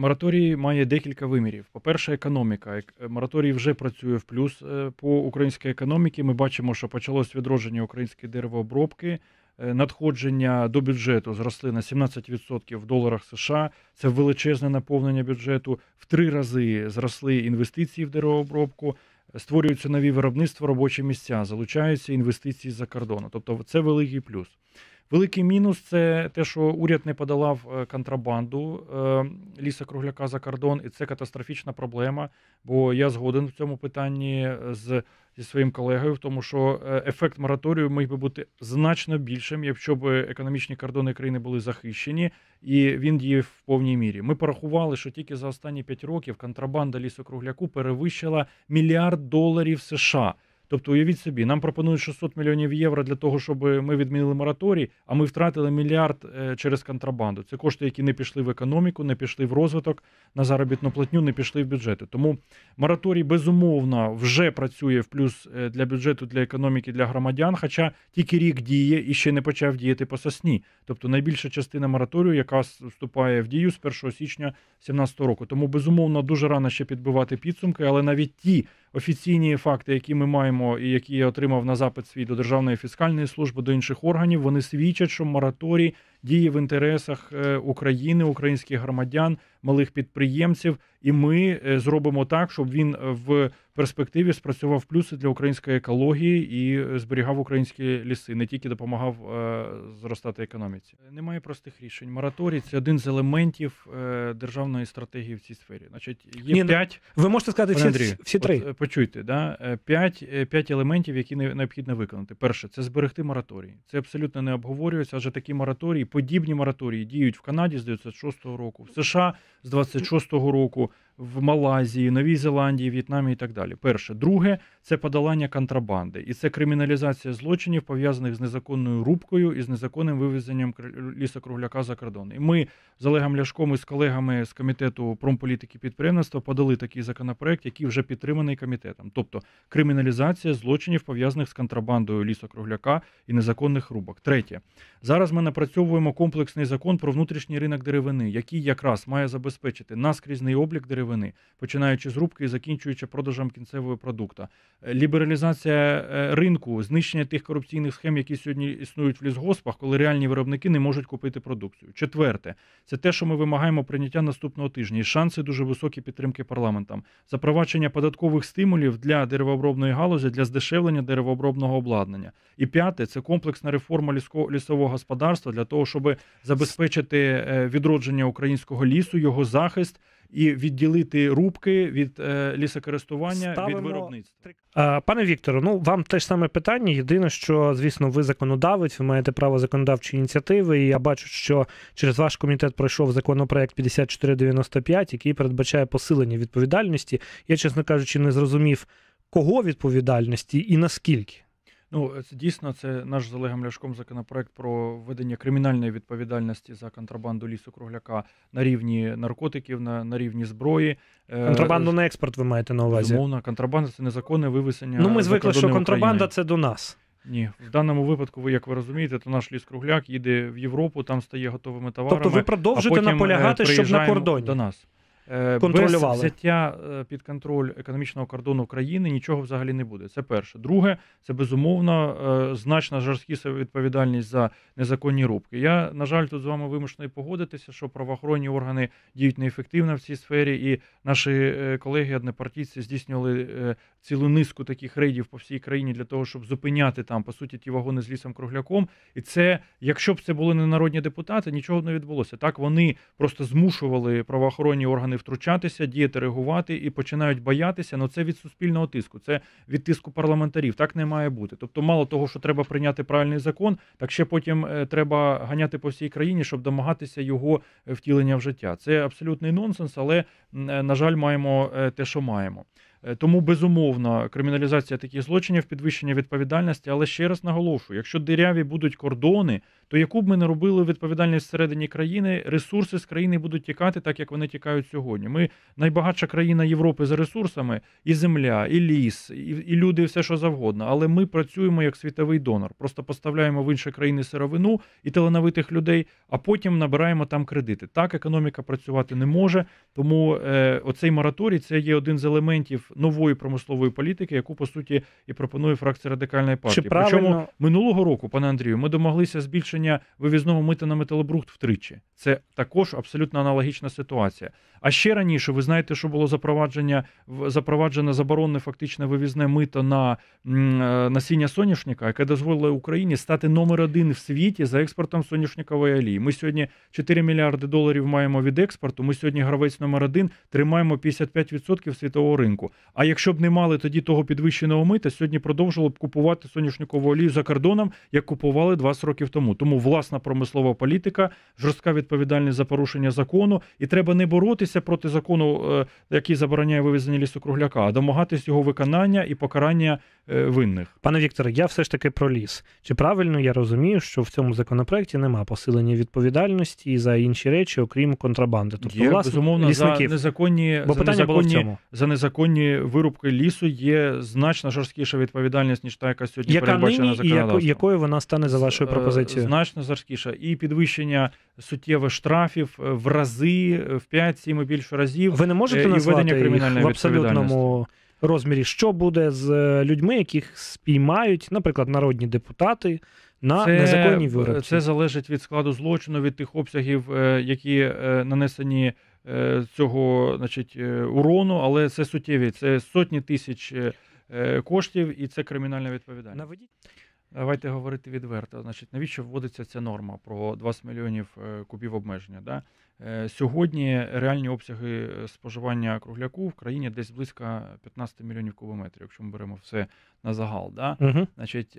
Мораторій має декілька вимірів. По-перше, економіка. Мораторій вже працює в плюс е, по українській економіці. Ми бачимо, що почалось відродження української деревообробки. Е, надходження до бюджету зросли на 17% в доларах США. Це величезне наповнення бюджету. В три рази зросли інвестиції в деревообробку. Створюються нові виробництва, робочі місця, залучаються інвестиції за кордону. Тобто, це великий плюс. Великий мінус це те, що уряд не подолав е, контрабанду е, ліса кругляка за кордон, і це катастрофічна проблема. Бо я згоден в цьому питанні е, з зі своїм колегою, в тому, що ефект мораторію міг би бути значно більшим, якщо б економічні кордони країни були захищені, і він діє в повній мірі. Ми порахували, що тільки за останні 5 років контрабанда лісокругляку перевищила мільярд доларів США. Тобто, уявіть собі, нам пропонують 600 мільйонів євро для того, щоб ми відмінили мораторій, а ми втратили мільярд е, через контрабанду. Це кошти, які не пішли в економіку, не пішли в розвиток на заробітну платню, не пішли в бюджети. Тому мораторій безумовно вже працює в плюс е, для бюджету, для економіки, для громадян. Хоча тільки рік діє і ще не почав діяти по сосні. Тобто найбільша частина мораторію, яка вступає в дію з 1 січня 2017 року. Тому безумовно дуже рано ще підбивати підсумки, але навіть ті офіційні факти, які ми маємо, і які я отримав на запит свій до Державної фіскальної служби, до інших органів, вони свідчать, що мораторій діє в інтересах е, України, українських громадян, малих підприємців, і ми е, зробимо так, щоб він е, в перспективі спрацював плюси для української екології і е, зберігав українські ліси, не тільки допомагав е, зростати економіці. Е, немає простих рішень. Мораторій це один з елементів державної стратегії в цій сфері. Значить, є Ні, ну, п'ять ви можете сказати Андрій, всі всі три. От, почуйте, да п'ять п'ять елементів, які необхідно виконати. Перше це зберегти мораторій. Це абсолютно не обговорюється. Адже такі мораторії, подібні мораторії діють в Канаді з 96-го року, в США з 26-го року в Малайзії, Новій Зеландії, В'єтнамі і так далі. Перше, друге це подолання контрабанди, і це криміналізація злочинів пов'язаних з незаконною рубкою і з незаконним вивезенням лісокругляка за кордон. І ми з Олегом Ляшком і з колегами з комітету промполітики підприємництва подали такий законопроект, який вже підтриманий комітетом, тобто криміналізація злочинів пов'язаних з контрабандою лісокругляка і незаконних рубок. Третє зараз ми напрацьовуємо комплексний закон про внутрішній ринок деревини, який якраз має забезпечити наскрізний облік деревини сировини, починаючи з рубки і закінчуючи продажем кінцевого продукту. Е, лібералізація е, ринку, знищення тих корупційних схем, які сьогодні існують в лісгоспах, коли реальні виробники не можуть купити продукцію. Четверте, це те, що ми вимагаємо прийняття наступного тижня, і шанси дуже високі підтримки парламентам, запровадження податкових стимулів для деревообробної галузі для здешевлення деревообробного обладнання. І п'яте це комплексна реформа лісового господарства для того, щоб забезпечити е, відродження українського лісу, його захист і відділити рубки від е, лісокористування Ставимо... від виробництва. Е, пане Віктору, ну вам те ж саме питання. Єдине, що звісно, ви законодавець, ви маєте право законодавчої ініціативи. І я бачу, що через ваш комітет пройшов законопроект 5495, який передбачає посилення відповідальності. Я, чесно кажучи, не зрозумів кого відповідальності і наскільки. Ну, е, це дійсно це наш з Олегом Ляшком законопроект про введення кримінальної відповідальності за контрабанду лісу кругляка на рівні наркотиків, на на рівні зброї. Е, контрабанду е, на експорт ви маєте на увазі? Безумовно, контрабанда це незаконне вивезення. Ну, ми звикли, що контрабанда України. це до нас. Ні, в даному випадку, ви як ви розумієте, то наш ліс кругляк їде в Європу, там стає готовими товарами. Тобто ви продовжуєте наполягати, щоб на кордоні до нас. Е, контролювали. Без взяття е, під контроль економічного кордону України нічого взагалі не буде. Це перше. Друге, це безумовно е, значна жорсткіша відповідальність за незаконні рубки. Я на жаль, тут з вами вимушений погодитися, що правоохоронні органи діють неефективно в цій сфері, і наші колеги однопартійці здійснювали цілу низку таких рейдів по всій країні для того, щоб зупиняти там по суті ті вагони з лісом кругляком. І це, якщо б це були не народні депутати, нічого б не відбулося. Так вони просто змушували правоохоронні органи органи втручатися, діяти, реагувати і починають боятися. Ну це від суспільного тиску, це від тиску парламентарів. Так не має бути. Тобто, мало того, що треба прийняти правильний закон, так ще потім е, треба ганяти по всій країні, щоб домагатися його е, втілення в життя. Це абсолютний нонсенс, але е, на жаль, маємо те, що маємо. Е, тому безумовно криміналізація таких злочинів, підвищення відповідальності. Але ще раз наголошую: якщо диряві будуть кордони, то яку б ми не робили відповідальність всередині країни, ресурси з країни будуть тікати, так як вони тікають сьогодні. Ми найбагатша країна Європи за ресурсами, і земля, і ліс, і, і люди, і все що завгодно. Але ми працюємо як світовий донор, просто поставляємо в інші країни сировину і талановитих людей, а потім набираємо там кредити. Так економіка працювати не може. Тому е, оцей мораторій це є один з елементів нової промислової політики, яку по суті і пропонує фракція радикальної партії. Чи правильно... Причому минулого року, пане Андрію, ми домоглися збільшення вивізного мита на металобрухт втричі. Це також абсолютно аналогічна ситуація. А ще раніше, ви знаєте, що було запровадження запроваджено заборонне фактично вивізне мито на е, насіння соняшника, яке дозволило Україні стати номер один в світі за експортом соняшникової олії. Ми сьогодні 4 мільярди доларів маємо від експорту. Ми сьогодні гравець номер один тримаємо 55% світового ринку. А якщо б не мали тоді того підвищеного мита, сьогодні продовжували б купувати соняшникову олію за кордоном, як купували 20 років тому. Тому власна промислова політика, жорстка відповідальність за порушення закону, і треба не боротися боротися проти закону, е, який забороняє вивезення лісу-кругляка, а домагатись його виконання і покарання е, винних. Пане Вікторе, я все ж таки про ліс. Чи правильно я розумію, що в цьому законопроекті нема посилення відповідальності за інші речі, окрім контрабанди? Тобто, є, власне, безумовно, лісників. за незаконні Бо за незаконні, за незаконні вирубки лісу є значно жорсткіша відповідальність ніж та, яка сьогодні яка передбачена нині, законодавством. І якою вона стане за вашою е, пропозицією? Значно жорсткіша. і підвищення суттєвих штрафів в рази в 5-7 і більше разів. Ви не можете е, назвати їх в абсолютному розмірі, що буде з е, людьми, яких спіймають, наприклад, народні депутати. На це, незаконні вироби. Це залежить від складу злочину, від тих обсягів, е, які нанесені цього значить, урону, але це суттєві, це сотні тисяч коштів і це кримінальна відповідальність. Давайте говорити відверто. Значить, навіщо вводиться ця норма про 20 мільйонів е, кубів обмеження? Да? Е, сьогодні реальні обсяги е, споживання кругляку в країні десь близько 15 мільйонів кубометрів, якщо ми беремо все на загал. Да? Угу. Значить,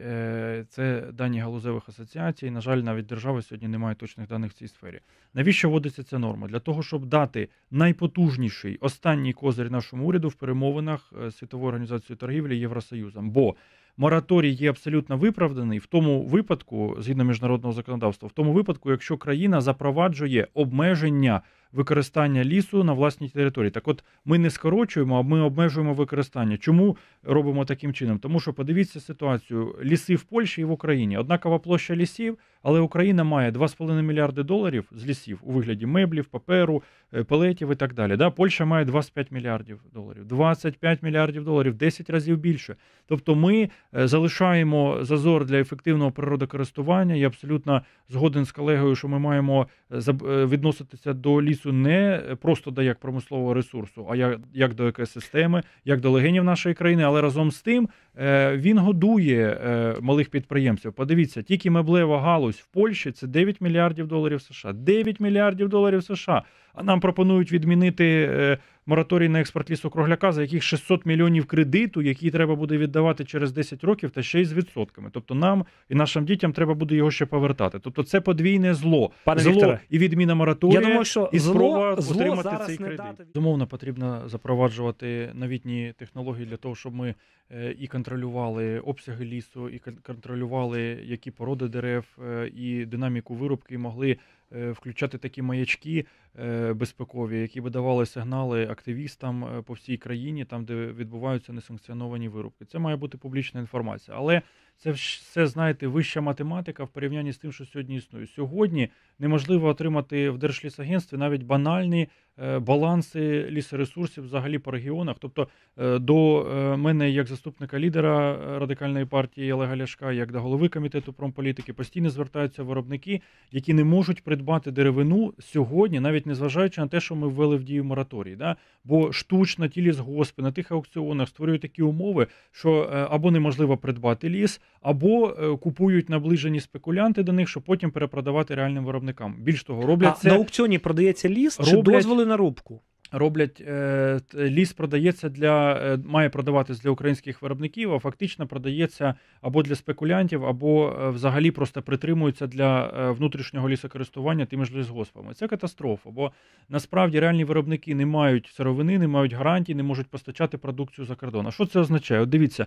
Це дані галузевих асоціацій. На жаль, навіть держави сьогодні немає точних даних в цій сфері. Навіщо вводиться ця норма? Для того, щоб дати найпотужніший останній козир нашому уряду в перемовинах світової організації торгівлі Євросоюзом. Бо мораторій є абсолютно виправданий в тому випадку, згідно міжнародного законодавства, в тому випадку, якщо країна запроваджує обмеження використання лісу на власній території. Так, от ми не скорочуємо, а ми обмежуємо використання. Чому робимо таким чином? Тому що подивіться ситуацію: ліси в Польщі і в Україні. Однакова площа лісів, але Україна має 2,5 мільярди доларів з лісів у вигляді меблів, паперу, е, пелетів і так далі. Да? Польща має 25 мільярдів доларів, 25 мільярдів доларів, 10 разів більше. Тобто, ми е, залишаємо зазор для ефективного природокористування. Я абсолютно згоден з колегою, що ми маємо е, відноситися до лісу лісу не просто до як промислового ресурсу, а як, як до екосистеми, як до легенів нашої країни. Але разом з тим е, він годує е, малих підприємців. Подивіться, тільки меблева галузь в Польщі це 9 мільярдів доларів США. 9 мільярдів доларів США. А нам пропонують відмінити е, мораторій на експорт лісу-кругляка, за яких 600 мільйонів кредиту, які треба буде віддавати через 10 років, та ще й з відсотками. Тобто, нам і нашим дітям треба буде його ще повертати. Тобто, це подвійне зло, Пане зло Вікторе, і відміна мораторія, Я думаю, що і спроба зло, отримати зло цей кредит. Дати. Зумовно потрібно запроваджувати новітні технології для того, щоб ми е, і контролювали обсяги лісу, і контролювали які породи дерев е, і динаміку виробки, і могли включати такі маячки. Е, безпекові, які би давали сигнали активістам е, по всій країні, там де відбуваються несанкціоновані вирубки. Це має бути публічна інформація, але це все знаєте вища математика в порівнянні з тим, що сьогодні існує. Сьогодні неможливо отримати в Держлісагентстві навіть банальні е, баланси лісоресурсів взагалі по регіонах. Тобто до мене, як заступника лідера радикальної партії Олега Ляшка, як до голови комітету промполітики, постійно звертаються виробники, які не можуть придбати деревину сьогодні, навіть навіть незважаючи на те, що ми ввели в дію мораторій. Да? Бо штучно ті лісгоспи на тих аукціонах створюють такі умови, що е, або неможливо придбати ліс, або е, купують наближені спекулянти до них, щоб потім перепродавати реальним виробникам. Більш того, роблять а це... на аукціоні продається ліс роблять... чи дозволи на рубку. Роблять е, ліс, продається для е, має продаватись для українських виробників, а фактично продається або для спекулянтів, або е, взагалі просто притримується для внутрішнього лісокористування тими ж лісгоспами. Це катастрофа, бо насправді реальні виробники не мають сировини, не мають гарантій, не можуть постачати продукцію за кордон. А Що це означає? От Дивіться,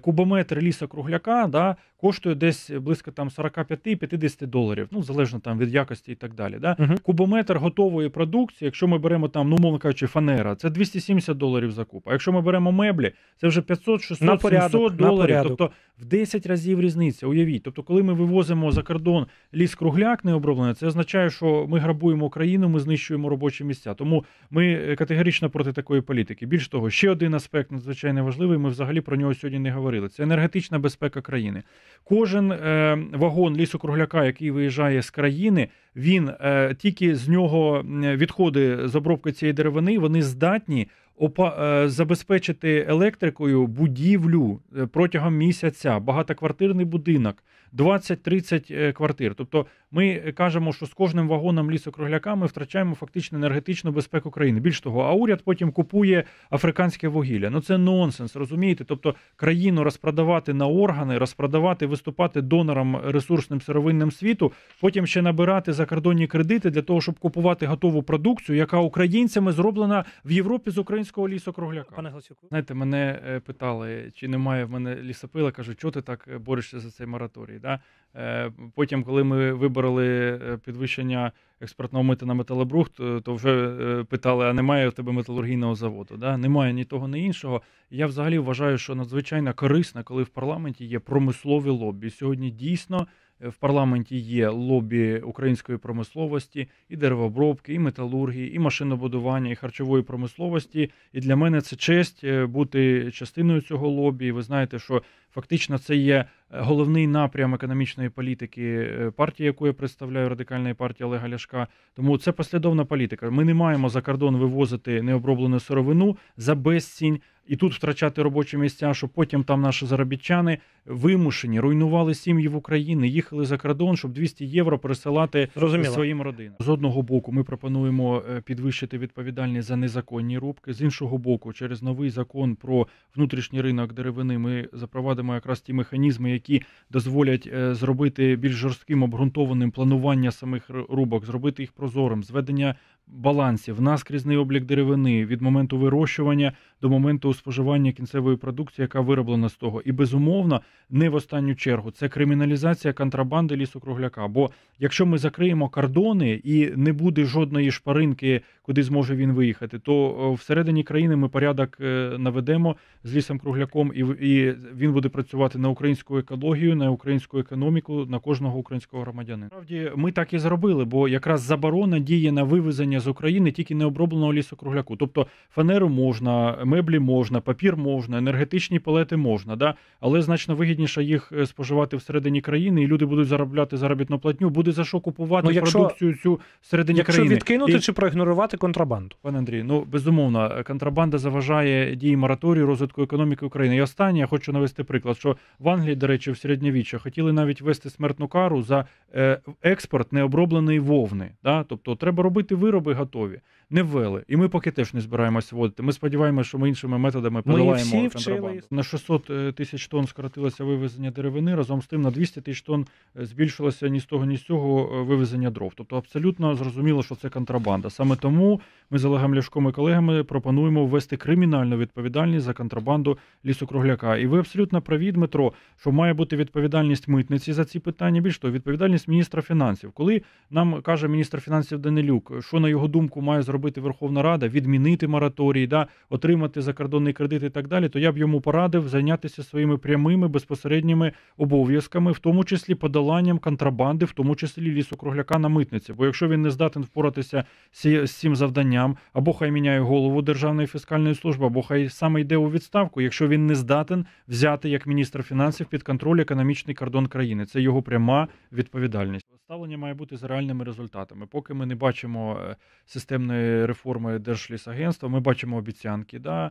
кубометр ліса кругляка да, коштує десь близько там 45-50 доларів, ну залежно там від якості і так далі. Да? Uh Кубометр готової продукції, якщо ми беремо там, ну мовно кажучи, фанера, це 270 доларів закуп. А якщо ми беремо меблі, це вже 500, 600, на порядок, 700 доларів. На Тобто в 10 разів різниця. Уявіть. Тобто, коли ми вивозимо за кордон ліс кругляк необроблений, це означає, що ми грабуємо країну, ми знищуємо робочі місця. Тому ми е, категорично проти такої політики. Більш того, ще один аспект надзвичайно важливий. Ми взагалі про нього сьогодні не говорили. Це енергетична безпека країни. Кожен е, вагон лісокругляка, який виїжджає з країни, він е, тільки з нього відходи з обробки цієї деревини, вони здатні опа е, забезпечити електрикою будівлю е, протягом місяця, багатоквартирний будинок, 20-30 е, квартир. Тобто ми кажемо, що з кожним вагоном лісокругляка ми втрачаємо фактично енергетичну безпеку країни. Більш того, а уряд потім купує африканське вугілля. Ну це нонсенс, розумієте? Тобто країну розпродавати на органи, розпродавати, виступати донором ресурсним сировинним світу, потім ще набирати закордонні кредити для того, щоб купувати готову продукцію, яка українцями зроблена в Європі з українського лісокругляка. Пане Гласюку, знаєте, мене е, питали, чи немає в мене лісопила. Кажу, чого ти так е, борешся за цей мораторій? Да? Е, потім, коли ми вибороли е, підвищення експортного мита на металобрухт, е, то вже питали: а немає у тебе металургійного заводу? Да? Немає ні того, ні іншого. Я взагалі вважаю, що надзвичайно корисно, коли в парламенті є промислові лобі. Сьогодні дійсно в парламенті є лобі української промисловості, і деревообробки, і металургії, і машинобудування, і харчової промисловості. І для мене це честь е, бути частиною цього лобі. ви знаєте, що фактично це є е, головний напрям економічної політики е, партії, яку я представляю радикальної партії Олега Ляшка. Тому це послідовна політика. Ми не маємо за кордон вивозити необроблену сировину за безцінь і тут втрачати робочі місця, щоб потім там наші заробітчани вимушені руйнували сім'ї в Україні, їхали за кордон, щоб 200 євро пересилати Зрозуміло. своїм родинам. З одного боку, ми пропонуємо е, підвищити відповідальність за незаконні рубки. З іншого боку, через новий закон про внутрішній ринок деревини ми запровадимо якраз ті механізми, які дозволять е, зробити більш жорстким обґрунтованим планування самих рубок, зробити їх прозорим, зведення балансів, наскрізний облік деревини від моменту вирощування до моменту споживання кінцевої продукції, яка вироблена з того, і безумовно, не в останню чергу це криміналізація контрабанди лісу-кругляка. Бо якщо ми закриємо кордони і не буде жодної шпаринки, куди зможе він виїхати, то е, всередині країни ми порядок е, наведемо з лісом кругляком, і і він буде працювати на українську екологію, на українську економіку, на кожного українського громадянина. Справді ми так і зробили, бо якраз заборона діє на вивезення вивезення з України тільки необробленого лісокругляку. Тобто фанеру можна, меблі можна, папір можна, енергетичні палети можна, да? але значно вигідніше їх е, споживати всередині країни, і люди будуть заробляти заробітну платню, буде за що купувати ну, якщо, продукцію цю всередині якщо країни. Якщо відкинути і... чи проігнорувати контрабанду. Пане Андрій, ну безумовно, контрабанда заважає дії мораторію розвитку економіки України. І останнє я хочу навести приклад, що в Англії, до речі, в середньовіччя хотіли навіть вести смертну кару за е, експорт необробленої вовни. Да? Тобто треба робити вироб вироби готові не ввели. І ми поки теж не збираємося вводити. Ми сподіваємося, що ми іншими методами подолаємо контрабанду. На 600 е, тисяч тонн скоротилося вивезення деревини. Разом з тим на 200 тисяч тонн е, збільшилося ні з того, ні з цього е, вивезення дров. Тобто абсолютно зрозуміло, що це контрабанда. Саме тому ми з Олегом Ляшком і колегами пропонуємо ввести кримінальну відповідальність за контрабанду лісокругляка. І ви абсолютно праві, Дмитро, що має бути відповідальність митниці за ці питання. Більш того, відповідальність міністра фінансів. Коли нам каже міністр фінансів Данилюк, що на його думку має зробити зробити Верховна Рада, відмінити мораторій, да, отримати закордонний кредит і так далі, то я б йому порадив зайнятися своїми прямими безпосередніми обов'язками, в тому числі подоланням контрабанди, в тому числі лісокругляка на митниці. Бо якщо він не здатен впоратися з цим завданням, або хай міняє голову державної фіскальної служби, або хай саме йде у відставку, якщо він не здатен взяти як міністр фінансів під контроль економічний кордон країни. Це його пряма відповідальність ставлення має бути з реальними результатами. Поки ми не бачимо е, системної реформи Держлісагентства, ми бачимо обіцянки. Да?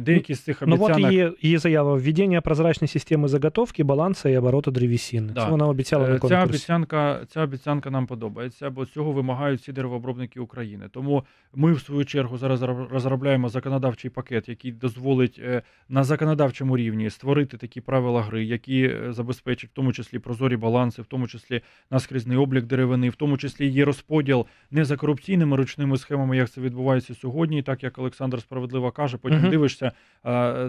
Деякі з цих обіцянок... Ну, ну от її, її заява введення прозрачної системи заготовки, балансу і обороту древесини. Да. Це вона обіцяла э, на Ця обіцянка, ця обіцянка нам подобається, бо цього вимагають всі деревообробники України. Тому ми, в свою чергу, зараз розробляємо законодавчий пакет, який дозволить е, на законодавчому рівні створити такі правила гри, які е, забезпечать в тому числі прозорі баланси, в тому числі наскрізний облік деревини, в тому числі є розподіл не за корупційними ручними схемами, як це відбувається сьогодні. Так як Олександр справедливо каже, потім там дивишся,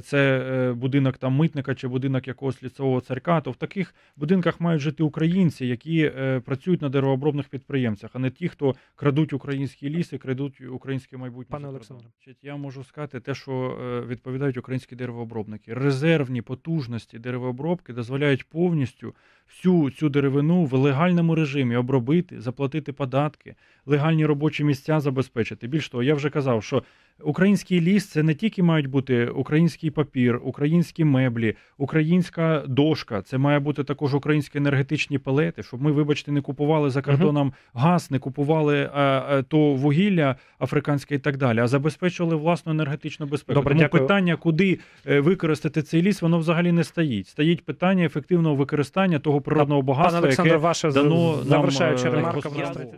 це е, будинок там митника чи будинок якогось лісового царка, то в таких будинках мають жити українці, які е, працюють на деревообробних підприємцях, а не ті, хто крадуть українські ліси, крадуть українське майбутнє. Пане Олександр, я можу сказати те, що е, відповідають українські деревообробники. Резервні потужності деревообробки дозволяють повністю всю цю деревину в легальному режимі обробити, заплатити податки, легальні робочі місця забезпечити. Більш того, я вже казав, що український ліс це не тільки мають бути український папір, українські меблі, українська дошка. Це має бути також українські енергетичні палети, щоб ми, вибачте, не купували за кордоном uh-huh. газ, не купували а, е, а, е, то вугілля африканське і так далі, а забезпечували власну енергетичну безпеку. Добре, Тому дякую. питання, куди е, використати цей ліс, воно взагалі не стоїть. Стоїть питання ефективного використання того природного багатства, яке ваше дано завершаючи ремарка.